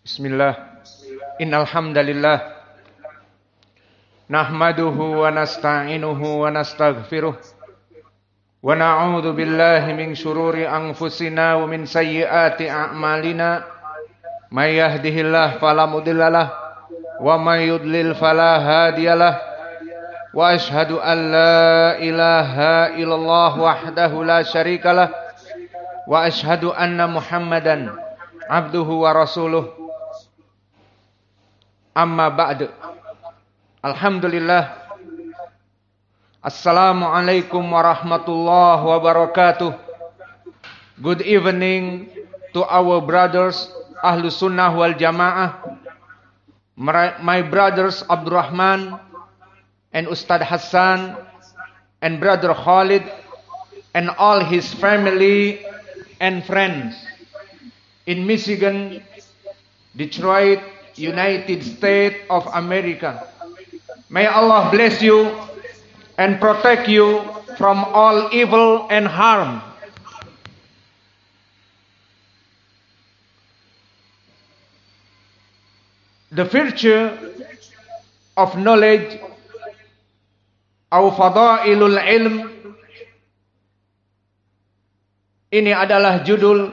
Bismillah. Innal hamdalillah. Nahmaduhu wa nasta'inuhu wa nastaghfiruh. Wa na'udzu billahi min shururi anfusina wa min sayyiati a'malina. May yahdihillahu fala mudhillalah wa may yudlil fala hadiyalah. Wa ashhadu an la ilaha illallah wahdahu la syarikalah wa ashhadu anna Muhammadan abduhu wa rasuluh Amma ba'du. Alhamdulillah. Assalamualaikum warahmatullahi wabarakatuh. Good evening to our brothers Ahlu Sunnah wal Jamaah. My brothers Abdurrahman and Ustad Hassan and brother Khalid and all his family and friends in Michigan, Detroit, United States of America. May Allah bless you and protect you from all evil and harm. The virtue of knowledge au fadailul ilm ini adalah judul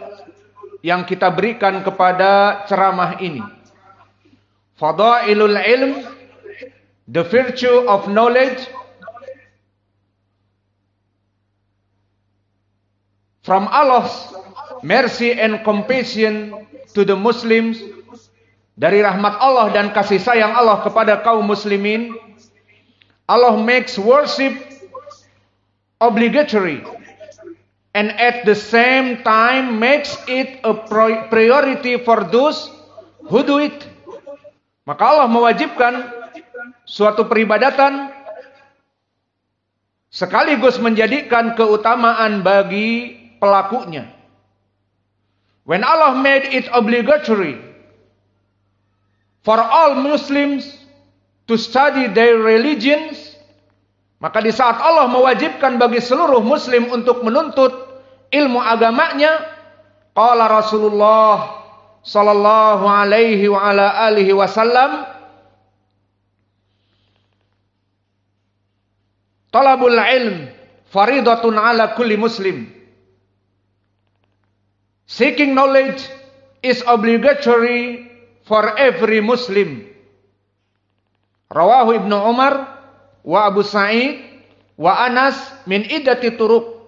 yang kita berikan kepada ceramah ini fadailul ilm, the virtue of knowledge, from Allah's mercy and compassion to the Muslims, dari rahmat Allah dan kasih sayang Allah kepada kaum muslimin, Allah makes worship obligatory and at the same time makes it a priority for those who do it. Maka Allah mewajibkan suatu peribadatan sekaligus menjadikan keutamaan bagi pelakunya. When Allah made it obligatory for all Muslims to study their religions, maka di saat Allah mewajibkan bagi seluruh muslim untuk menuntut ilmu agamanya, Kala Rasulullah sallallahu alaihi wa ala alihi wasallam Talabul ilm faridatun ala kulli muslim. Seeking knowledge is obligatory for every muslim. Rawahu Ibnu Umar wa Abu Sa'id wa Anas min iddati turuq.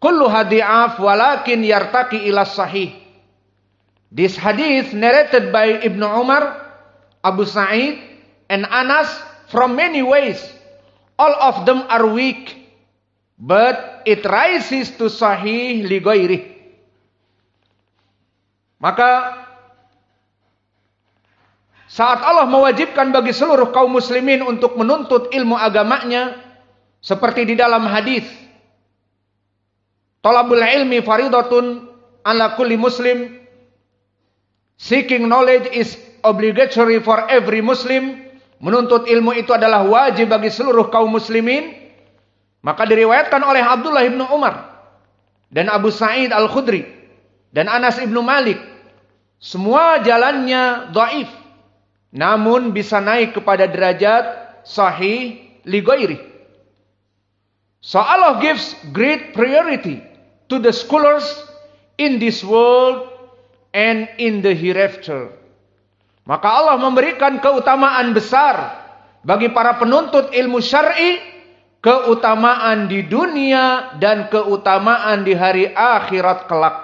Kullu hadi'af walakin yartaqi ila sahih. This hadith narrated by Ibn Umar, Abu Sa'id, and Anas from many ways. All of them are weak, but it rises to sahih li Maka saat Allah mewajibkan bagi seluruh kaum muslimin untuk menuntut ilmu agamanya seperti di dalam hadis Talabul ilmi faridatun ala kulli muslim Seeking knowledge is obligatory for every Muslim. Menuntut ilmu itu adalah wajib bagi seluruh kaum muslimin. Maka diriwayatkan oleh Abdullah ibnu Umar dan Abu Sa'id al-Khudri dan Anas ibnu Malik. Semua jalannya doif. Namun bisa naik kepada derajat sahih ligoiri. So Allah gives great priority to the scholars in this world and in the hereafter. Maka Allah memberikan keutamaan besar bagi para penuntut ilmu syar'i, keutamaan di dunia dan keutamaan di hari akhirat kelak.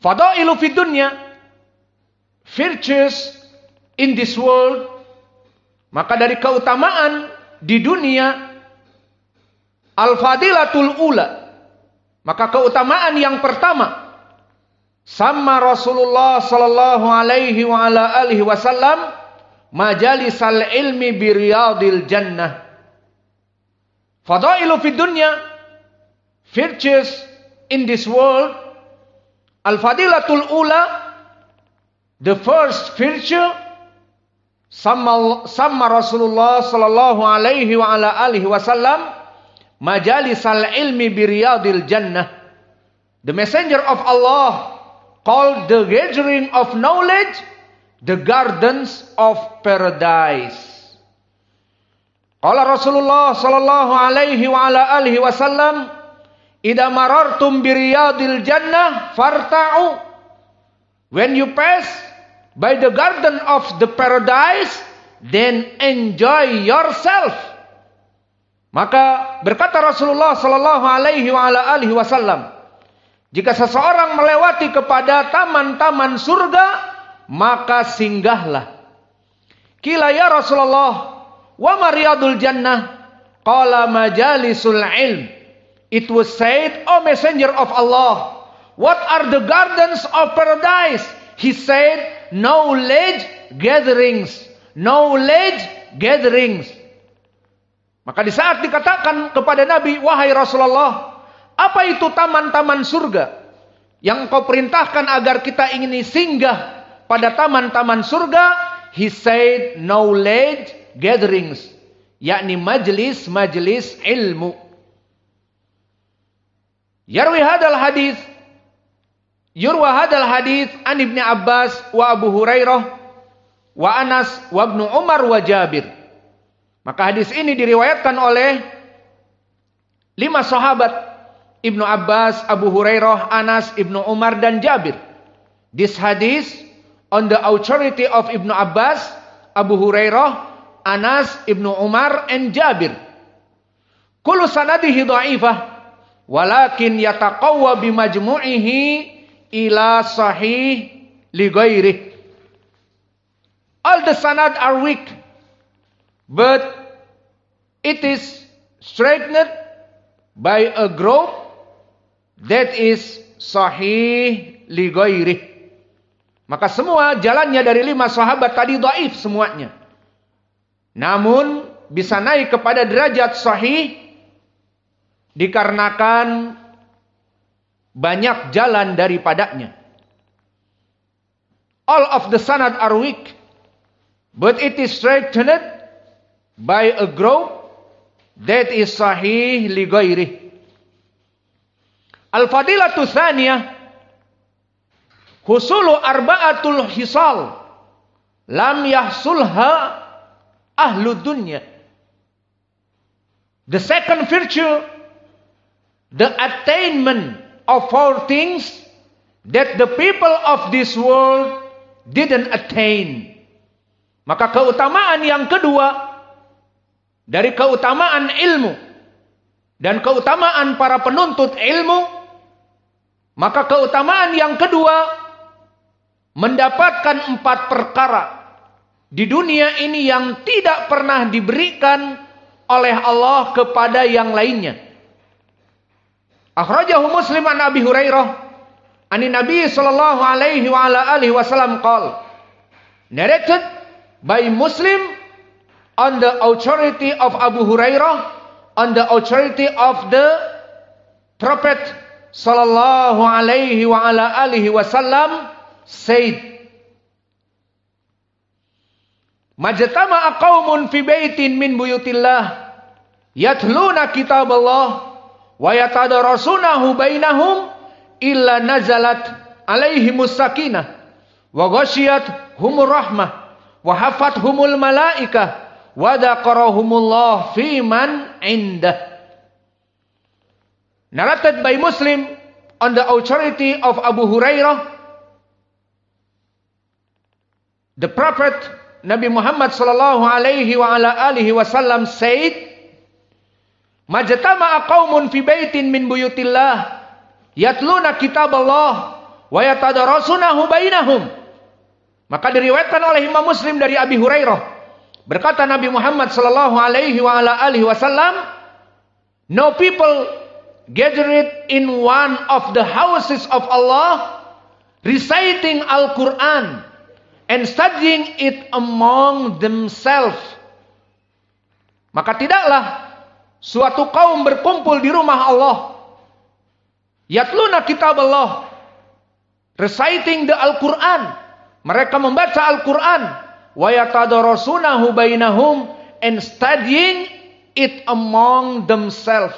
Fadailu fi dunya, virtues in this world, maka dari keutamaan di dunia al-fadilatul ula, maka keutamaan yang pertama sama Rasulullah sallallahu alaihi wa ala alihi wasallam majalisal ilmi bi riyadil jannah. Fadailu fid dunya virtues in this world al fadilatul ula the first virtue sama sama Rasulullah sallallahu alaihi wa ala alihi wasallam majalisal ilmi bi riyadil jannah. The messenger of Allah called the gathering of knowledge the gardens of paradise. Qala Rasulullah sallallahu alaihi wa ala alihi wasallam Ida marartum biriyadil jannah farta'u When you pass by the garden of the paradise then enjoy yourself Maka berkata Rasulullah sallallahu alaihi wa ala alihi wasallam jika seseorang melewati kepada taman-taman surga, maka singgahlah. Kila ya Rasulullah, wa mariyadul jannah, qala majalisul ilm. It was said, O messenger of Allah, what are the gardens of paradise? He said, knowledge gatherings. Knowledge gatherings. Maka di saat dikatakan kepada Nabi, wahai Rasulullah, apa itu taman-taman surga? Yang Kau perintahkan agar kita ingin singgah pada taman-taman surga, he said knowledge gatherings, yakni majelis-majelis ilmu. Yarwi hadal hadis Yurwa hadal hadis an Ibnu Abbas wa Abu Hurairah wa Anas wa Ibnu Umar wa Jabir. Maka hadis ini diriwayatkan oleh lima sahabat Ibnu Abbas, Abu Hurairah, Anas, Ibnu Umar dan Jabir. This hadis on the authority of Ibnu Abbas, Abu Hurairah, Anas, Ibnu Umar and Jabir. Kullu sanadihi dha'ifah walakin yataqawwa bimajmu'ihi ila sahih li ghairi. All the sanad are weak but it is strengthened by a group That is sahih li ghairih. Maka semua jalannya dari lima sahabat tadi doif semuanya. Namun bisa naik kepada derajat sahih dikarenakan banyak jalan daripadanya. All of the sanad are weak, but it is strengthened by a group that is sahih li ghairih. Al-fadilatu tsaniyah husulu arba'atul hisal lam yahsulha ahlu dunya. The second virtue, the attainment of four things that the people of this world didn't attain. Maka keutamaan yang kedua dari keutamaan ilmu dan keutamaan para penuntut ilmu maka keutamaan yang kedua, mendapatkan empat perkara di dunia ini yang tidak pernah diberikan oleh Allah kepada yang lainnya. Akhrajahu Muslim an Abi Hurairah ani Nabi sallallahu alaihi wa ala alihi wasallam qol narrated by Muslim on the authority of Abu Hurairah on the authority of the prophet sallallahu alaihi wa ala alihi wasallam said Majtama qaumun fi baitin min buyutillah yatluna kitaballah wa yatadarasunahu bainahum illa nazalat alaihi sakinah wa ghasyiyat humur rahmah wa humul malaika, wa daqarahumullah fi man indah narrated by Muslim on the authority of Abu Hurairah, the Prophet Nabi Muhammad sallallahu alaihi wa ala alihi wasallam said, "Majtama'a qaumun fi baitin min buyutillah yatluna kitab Allah wa yatadarasunahu bainahum." Maka diriwayatkan oleh Imam Muslim dari Abi Hurairah berkata Nabi Muhammad sallallahu alaihi wa ala alihi wasallam, "No people gathered in one of the houses of Allah, reciting Al Quran and studying it among themselves. Maka tidaklah suatu kaum berkumpul di rumah Allah. Yatluna kitab Allah. Reciting the Al-Quran. Mereka membaca Al-Quran. Wa bainahum. And studying it among themselves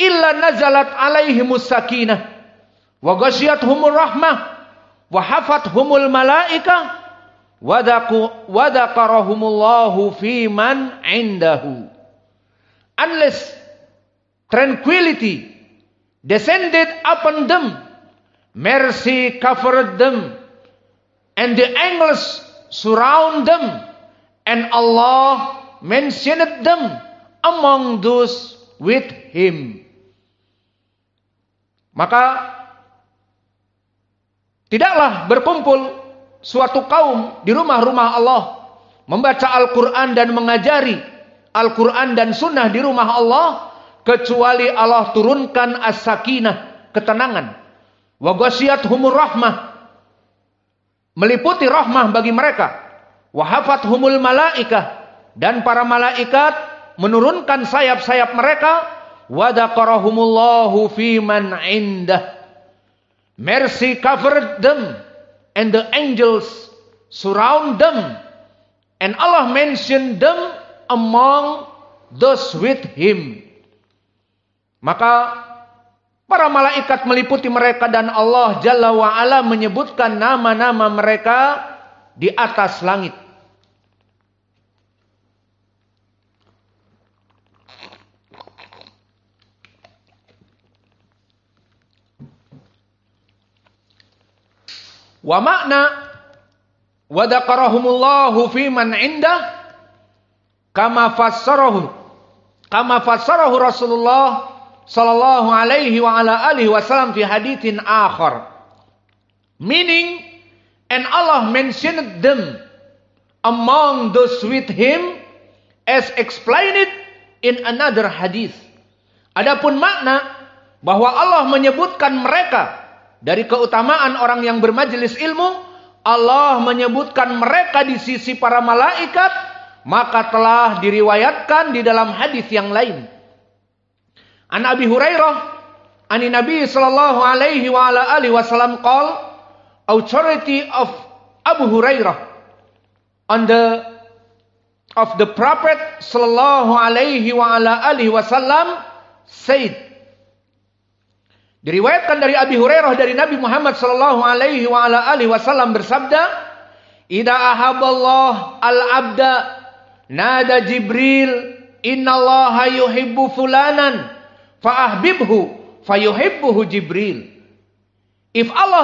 illa nazalat alaihimus sakinah wa ghasyiyatuhumur rahmah wa hafathumul malaika wa dzakarahumullahu fi man indahu unless tranquility descended upon them mercy covered them and the angels surround them and Allah mentioned them among those with him maka tidaklah berkumpul suatu kaum di rumah-rumah Allah membaca Al-Quran dan mengajari Al-Quran dan Sunnah di rumah Allah kecuali Allah turunkan as-sakinah ketenangan wa humur rahmah meliputi rahmah bagi mereka wahafat humul malaikah dan para malaikat menurunkan sayap-sayap mereka wa fi man indah. Mercy covered them and the angels surround them and Allah mentioned them among those with him. Maka para malaikat meliputi mereka dan Allah Jalla wa'ala menyebutkan nama-nama mereka di atas langit. Wa makna wa dzakarahumullahu fi man indah kama fassarahu kama fassarahu Rasulullah sallallahu alaihi wa ala alihi wasallam fi hadithin akhar. Meaning and Allah mentioned them among those with him as explained in another hadith. Adapun makna bahwa Allah menyebutkan mereka dari keutamaan orang yang bermajelis ilmu, Allah menyebutkan mereka di sisi para malaikat, maka telah diriwayatkan di dalam hadis yang lain. An Abi Hurairah, ani Nabi sallallahu alaihi wa ala alihi wasallam qol, authority of Abu Hurairah on the of the prophet sallallahu alaihi wa ala alihi wasallam said Diriwayatkan dari Abi Hurairah dari Nabi Muhammad sallallahu alaihi wa ala alihi wasallam bersabda, "Idza ahabballah al-'abda nada Jibril, innallaha yuhibbu fulanan, fa'ahbibhu fayuhibbuhu Jibril." If Allah